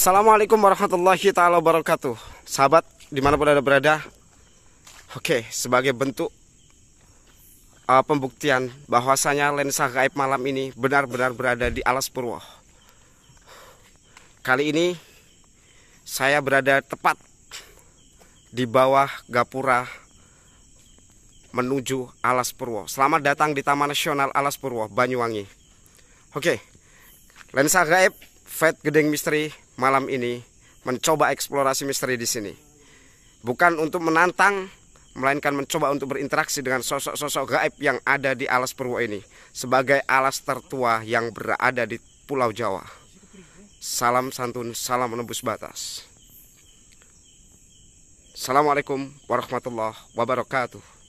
Assalamualaikum warahmatullahi taala wabarakatuh Sahabat dimanapun anda berada Oke sebagai bentuk uh, Pembuktian bahwasanya lensa gaib malam ini Benar-benar berada di alas purwo Kali ini Saya berada tepat Di bawah gapura menuju Alas Purwo. Selamat datang di Taman Nasional Alas Purwo, Banyuwangi. Oke, lensa gaib Fat Gedeng Misteri malam ini mencoba eksplorasi misteri di sini. Bukan untuk menantang, melainkan mencoba untuk berinteraksi dengan sosok-sosok gaib yang ada di alas Purwo ini sebagai alas tertua yang berada di Pulau Jawa. Salam santun, salam menembus batas. Assalamualaikum warahmatullahi wabarakatuh.